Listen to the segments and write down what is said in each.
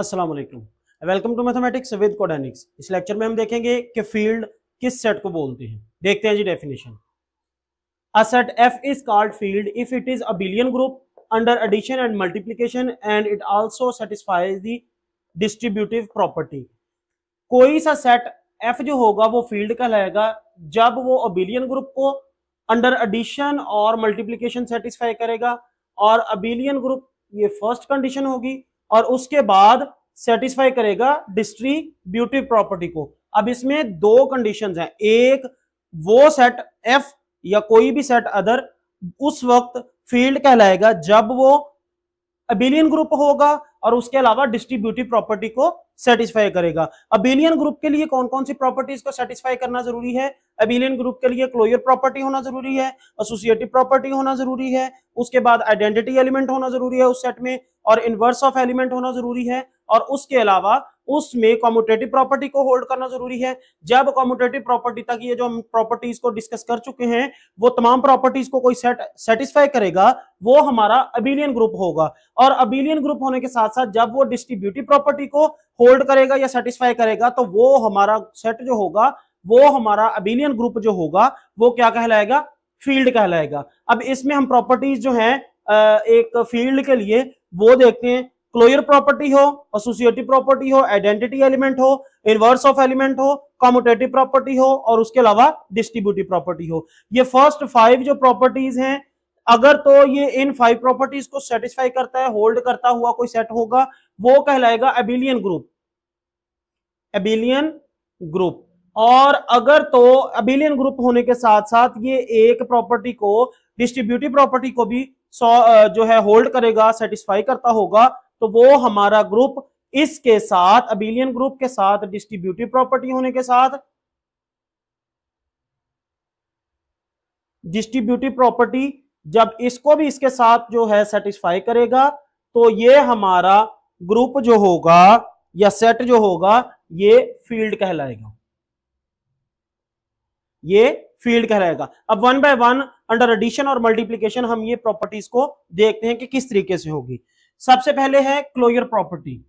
अस्सलाम वालेकुम welcome to mathematics with Codenix इस लेक्चर में हम देखेंगे कि फील्ड किस सेट को बोलते हैं देखते हैं जी definition a set F is called field if it is abelian group under addition and multiplication and it also satisfies the distributive property कोई सा सेट एफ जो होगा वो फील्ड कहलाएगा जब वो अबिलियन ग्रुप को अंडर एडिशन और मल्टीप्लीकेशन सेटिस्फाई करेगा और अबिलियन ग्रुप ये फर्स्ट कंडीशन होगी और उसके बाद सेटिस्फाई करेगा डिस्ट्रीब्यूटिव प्रॉपर्टी को अब इसमें दो कंडीशन हैं एक वो सेट एफ या कोई भी सेट अदर उस वक्त फील्ड कहलाएगा जब वो अबिलियन ग्रुप होगा और उसके अलावा डिस्ट्रीब्यूटिव प्रॉपर्टी को सेटिस्फाई करेगा अबिलियन ग्रुप के लिए कौन कौन सी प्रॉपर्टीज को सेटिस्फाई करना जरूरी है एबिलियन ग्रुप के लिए क्लोयर प्रॉपर्टी होना जरूरी है एसोसिएटिव प्रॉपर्टी होना जरूरी है उसके बाद आइडेंटिटी एलिमेंट होना जरूरी है उस सेट में और इनवर्स ऑफ एलिमेंट होना जरूरी है और उसके अलावा उसमें कॉम्यूटेटिव प्रॉपर्टी को होल्ड करना जरूरी है जब कॉम्यूटेटिव प्रॉपर्टी तक ये जो हम प्रॉपर्टीज को डिस्कस कर चुके हैं वो तमाम प्रॉपर्टीज को कोई सेट सेटिस्फाई करेगा वो हमारा अबिलियन ग्रुप होगा और अबिलियन ग्रुप होने के साथ साथ जब वो डिस्ट्रीब्यूटिव प्रॉपर्टी को होल्ड करेगा या सेटिस्फाई करेगा तो वो हमारा सेट जो होगा वो हमारा अबिलियन ग्रुप जो होगा वो क्या कहलाएगा फील्ड कहलाएगा अब इसमें हम प्रॉपर्टीज जो है एक फील्ड के लिए वो देखते हैं क्लोयर प्रॉपर्टी हो एसोसिएटिव प्रॉपर्टी हो आइडेंटिटी एलिमेंट हो इनवर्स ऑफ एलिमेंट हो कॉमोटेटिव प्रॉपर्टी हो और उसके अलावा डिस्ट्रीब्यूटिव प्रॉपर्टी हो ये फर्स्ट फाइव जो प्रॉपर्टीज हैं अगर तो ये इन फाइव प्रॉपर्टीज को सेटिस्फाई करता है होल्ड करता हुआ कोई सेट होगा वो कहलाएगा एबिलियन ग्रुप एबिलियन ग्रुप और अगर तो अबिलियन ग्रुप होने के साथ साथ ये एक प्रॉपर्टी को डिस्ट्रीब्यूटिव प्रॉपर्टी को भी जो है होल्ड करेगा सेटिस्फाई करता होगा तो वो हमारा ग्रुप इसके साथ अबिलियन ग्रुप के साथ डिस्ट्रीब्यूटिव प्रॉपर्टी होने के साथ डिस्ट्रीब्यूटिव प्रॉपर्टी जब इसको भी इसके साथ जो है सेटिस्फाई करेगा तो ये हमारा ग्रुप जो होगा या सेट जो होगा ये फील्ड कहलाएगा ये फील्ड कहलाएगा अब one by one under addition और मल्टीप्लीकेशन हम ये प्रॉपर्टीज को देखते हैं कि किस तरीके से होगी सबसे पहले है क्लोयर प्रॉपर्टी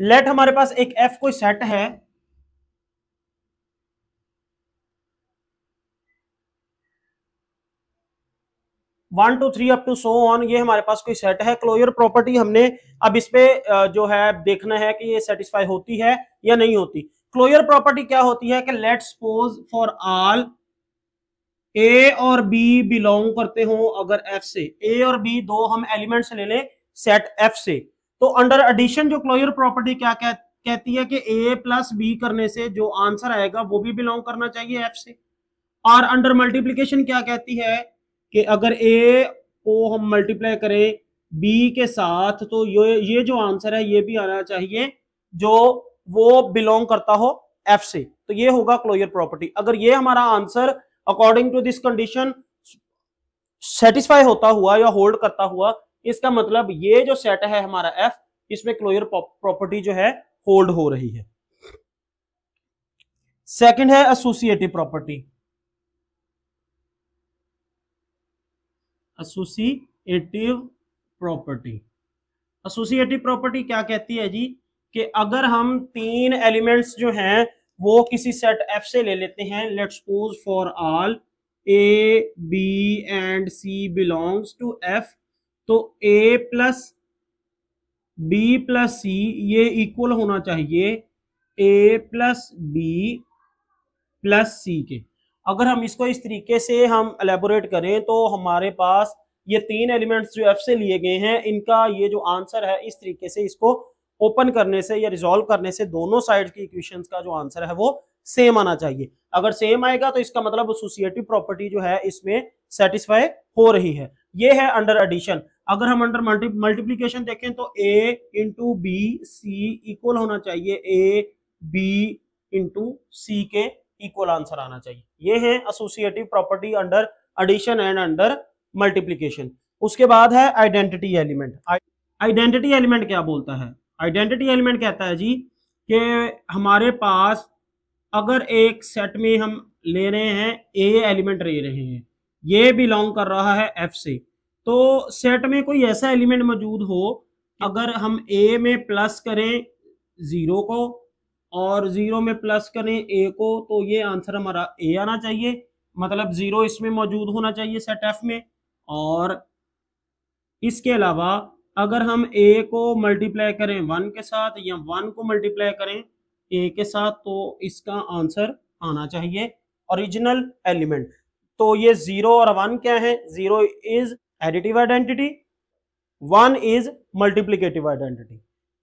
लेट हमारे पास एक एफ कोई सेट है one two three up to so on ये हमारे पास कोई सेट है क्लोजर प्रॉपर्टी हमने अब इस पे जो है देखना है कि ये सेटिस्फाई होती है या नहीं होती क्लोजर प्रॉपर्टी क्या होती है कि let suppose for all A और बी बिलोंग करते हो अगर एफ से ए और बी दो हम एलिमेंट्स ले लें सेट एफ से तो अंडर एडिशन जो क्लोजर प्रॉपर्टी क्या कह, कहती है कि ए प्लस बी करने से जो आंसर आएगा वो भी बिलोंग करना चाहिए एफ से और अंडर मल्टीप्लीकेशन क्या कहती है कि अगर ए को हम मल्टीप्लाई करें बी के साथ तो ये ये जो आंसर है ये भी आना चाहिए जो वो बिलोंग करता हो एफ से तो ये होगा क्लोजर प्रॉपर्टी अगर ये हमारा answer according to this condition satisfy होता हुआ या होल्ड करता हुआ इसका मतलब ये जो सेट है हमारा एफ इसमें क्लोजर प्रॉपर्टी जो है होल्ड हो रही है सेकंड है associative property associative property associative property क्या कहती है जी कि अगर हम तीन एलिमेंट्स जो हैं वो किसी सेट एफ से ले लेते हैं let suppose for all A B and C belongs to F तो A plus B plus C ये इक्वल होना चाहिए A plus B plus C के अगर हम इसको इस तरीके से हम एलेबोरेट करें तो हमारे पास ये तीन एलिमेंट्स जो एफ से लिए गए हैं इनका ये जो आंसर है इस तरीके से इसको ओपन करने से या रिजोल्व करने से दोनों साइड की इक्वेशन का जो आंसर है वो सेम आना चाहिए अगर सेम आएगा तो इसका मतलब एसोसिएटिव प्रॉपर्टी जो है इसमें सेटिस्फाई हो रही है ये है अंडर एडिशन अगर हम अंडर मल्टीप्लीकेशन देखें तो A into B C equal होना चाहिए ए बी इंटू सी के इक्वल आंसर आना चाहिए ये है associative property under addition and under multiplication उसके बाद है आइडेंटिटी एलिमेंट आइडेंटिटी एलिमेंट क्या बोलता है आइडेंटिटी एलिमेंट कहता है जी कि हमारे पास अगर एक सेट में हम ले रहे हैं ए एलिमेंट ले रहे हैं ये बिलोंग कर रहा है एफ से तो सेट में कोई ऐसा एलिमेंट मौजूद हो अगर हम ए में प्लस करें जीरो को और जीरो में प्लस करें ए को तो ये आंसर हमारा ए आना चाहिए मतलब जीरो इसमें मौजूद होना चाहिए सेट एफ में और इसके अलावा अगर हम ए को मल्टीप्लाई करें वन के साथ या वन को मल्टीप्लाई करें ए के साथ तो इसका आंसर आना चाहिए ओरिजिनल एलिमेंट तो ये जीरो और वन क्या है zero is additive identity one is multiplicative identity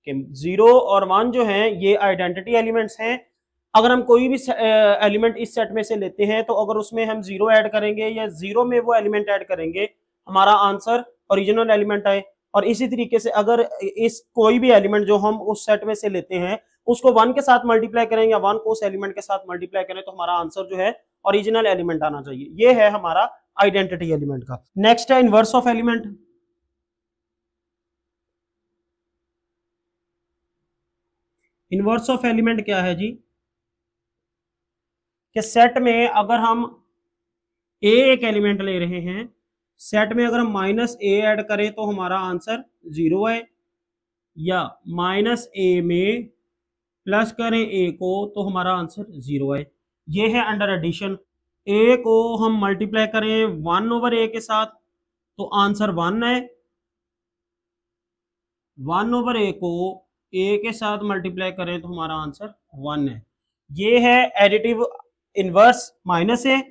कि जीरो और वन जो हैं ये आइडेंटिटी एलिमेंट्स हैं अगर हम कोई भी एलिमेंट इस सेट में से लेते हैं तो अगर उसमें हम जीरो ऐड करेंगे या जीरो में वो एलिमेंट ऐड करेंगे हमारा आंसर ओरिजिनल एलिमेंट आए और इसी तरीके से अगर इस कोई भी एलिमेंट जो हम उस सेट में से लेते हैं उसको वन के साथ मल्टीप्लाई करें या वन को उस एलिमेंट के साथ मल्टीप्लाई करें तो हमारा आंसर जो है ओरिजिनल एलिमेंट आना चाहिए ये है हमारा आइडेंटिटी एलिमेंट का नेक्स्ट है inverse of element inverse of element क्या है जी कि सेट में अगर हम ए एक एलिमेंट ले रहे हैं सेट में अगर हम माइनस ए ऐड करें तो हमारा आंसर जीरो है या माइनस ए में प्लस करें ए को तो हमारा आंसर जीरो है ये है अंडर एडिशन ए को हम मल्टीप्लाई करें वन ओवर ए के साथ तो आंसर वन है वन ओवर ए को ए के साथ मल्टीप्लाई करें तो हमारा आंसर वन है ये है एडिटिव इनवर्स माइनस ए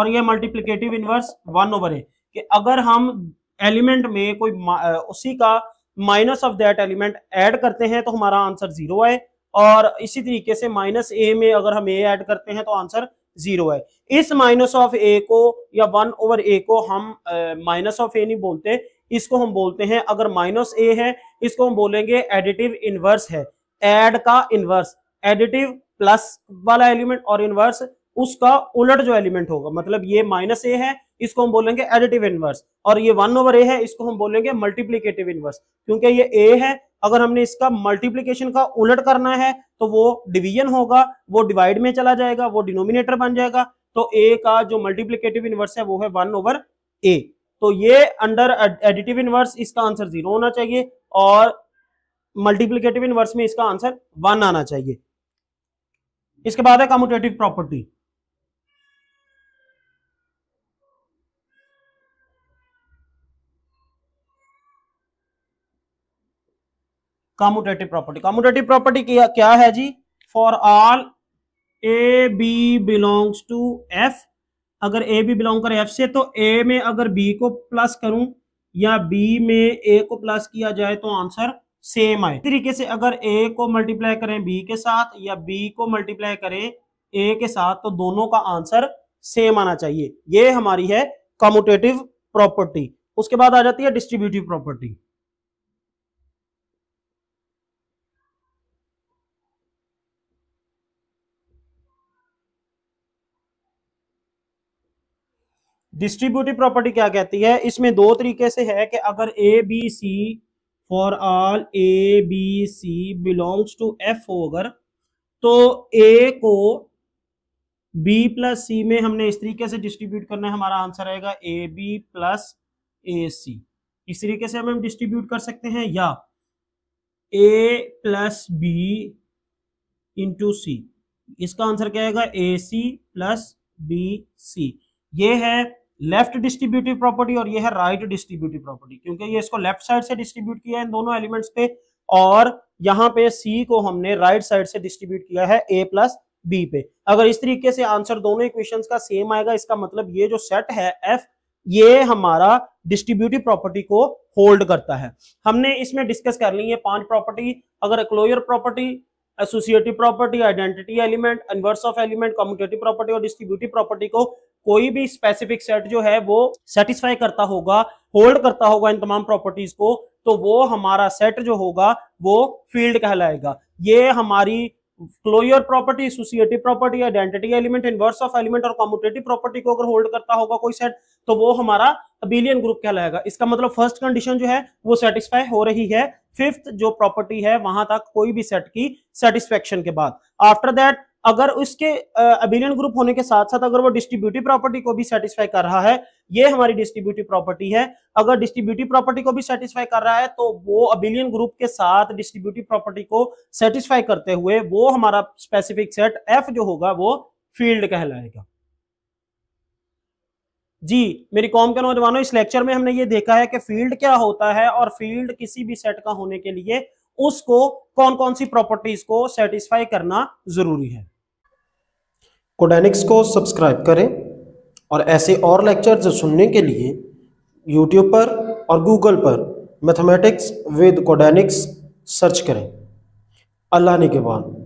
और ये multiplicative inverse one over A कि अगर हम एलिमेंट में कोई उसी का minus of that element add करते हैं तो हमारा आंसर जीरो है और इसी तरीके से माइनस ए में अगर हम ए ऐड करते हैं तो आंसर जीरो है इस माइनस ऑफ ए को या वन ओवर ए को हम माइनस ऑफ ए नहीं बोलते इसको हम बोलते हैं अगर माइनस ए है इसको हम बोलेंगे एडिटिव इनवर्स है एड का इनवर्स एडिटिव प्लस वाला एलिमेंट और इनवर्स उसका उलट जो एलिमेंट होगा मतलब ये माइनस ए है इसको हम बोलेंगे एडिटिव इनवर्स और ये वन ओवर ए है इसको हम बोलेंगे मल्टीप्लीकेटिव इनवर्स क्योंकि ये ए है अगर हमने इसका मल्टीप्लीकेशन का उलट करना है तो वो डिवीजन होगा वो डिवाइड में चला जाएगा वो डिनोमिनेटर बन जाएगा तो ए का जो मल्टीप्लीकेटिव इनवर्स है वो है वन ओवर ए तो ये अंडर एडिटिव इनवर्स इसका आंसर जीरो होना चाहिए और मल्टीप्लीकेटिव इनवर्स में इसका आंसर वन आना चाहिए इसके बाद है commutative property commutative property commutative property क्या है जी for all A B belongs to F अगर ए भी बिलोंग करे एफ से तो ए में अगर बी को प्लस करूं या बी में ए को प्लस किया जाए तो आंसर सेम आए तरीके से अगर ए को मल्टीप्लाई करें बी के साथ या बी को मल्टीप्लाई करें ए के साथ तो दोनों का आंसर सेम आना चाहिए ये हमारी है कम्यूटेटिव प्रॉपर्टी उसके बाद आ जाती है डिस्ट्रीब्यूटिव प्रॉपर्टी डिस्ट्रीब्यूटिव प्रॉपर्टी क्या कहती है इसमें दो तरीके से है कि अगर A B C for all A B C belongs to F हो अगर तो ए को बी प्लस सी में हमने इस तरीके से डिस्ट्रीब्यूट करना है हमारा आंसर आएगा ए बी प्लस ए सी इस तरीके से हम डिस्ट्रीब्यूट कर सकते हैं या A plus B into C इसका आंसर क्या आएगा ए सी प्लस बी सी ये है लेफ्ट डिस्ट्रीब्यूटिव प्रॉपर्टी और ये है राइट डिस्ट्रीब्यूटिव प्रॉपर्टी क्योंकि ये इसको लेफ्ट साइड से डिस्ट्रीब्यूट किया है इन दोनों एलिमेंट्स पे और यहाँ पे सी को हमने राइट right साइड से डिस्ट्रीब्यूट किया है ए प्लस बी पे अगर इस तरीके से आंसर दोनों इक्वेशन का सेम आएगा इसका मतलब ये जो सेट है एफ ये हमारा डिस्ट्रीब्यूटिव प्रॉपर्टी को होल्ड करता है हमने इसमें डिस्कस कर ली है पांच प्रॉपर्टी अगर closure property associative property identity element inverse of element commutative property और डिस्ट्रीब्यूटिव प्रॉपर्टी को कोई भी स्पेसिफिक सेट जो है वो सेटिस्फाई करता होगा होल्ड करता होगा इन तमाम प्रॉपर्टीज को तो वो हमारा सेट जो होगा वो फील्ड कहलाएगा ये हमारी closure property associative property identity element inverse of element और कॉम्पिटेटिव प्रॉपर्टी को अगर होल्ड करता होगा कोई सेट तो वो हमारा अबिलियन ग्रुप कहलाएगा इसका मतलब फर्स्ट कंडीशन जो है वो सेटिस्फाई हो रही है फिफ्थ जो प्रॉपर्टी है वहां तक कोई भी सेट की सेटिस्फेक्शन के बाद आफ्टर दैट अगर उसके अबिलियन ग्रुप होने के साथ साथ अगर वो डिस्ट्रीब्यूटिव प्रॉपर्टी को भी सेटिस्फाई कर रहा है ये हमारी डिस्ट्रीब्यूटिव प्रॉपर्टी है अगर डिस्ट्रीब्यूटिव प्रॉपर्टी को भी सेटिस्फाई कर रहा है तो वो अबिलियन ग्रुप के साथ डिस्ट्रीब्यूटिव प्रॉपर्टी को सेटिस्फाई करते हुए वो हमारा स्पेसिफिक सेट एफ जो होगा वो फील्ड कहलाएगा जी मेरी कॉम के नौजवानों इस लेक्चर में हमने ये देखा है कि फील्ड क्या होता है और फील्ड किसी भी सेट का होने के लिए उसको कौन कौन सी प्रॉपर्टीज को सेटिस्फाई करना जरूरी है कोडेनिक्स को सब्सक्राइब करें और ऐसे और लेक्चर्स सुनने के लिए यूट्यूब पर और गूगल पर मैथमेटिक्स विद कोडेनिक्स सर्च करें अल्लाह ने के बाद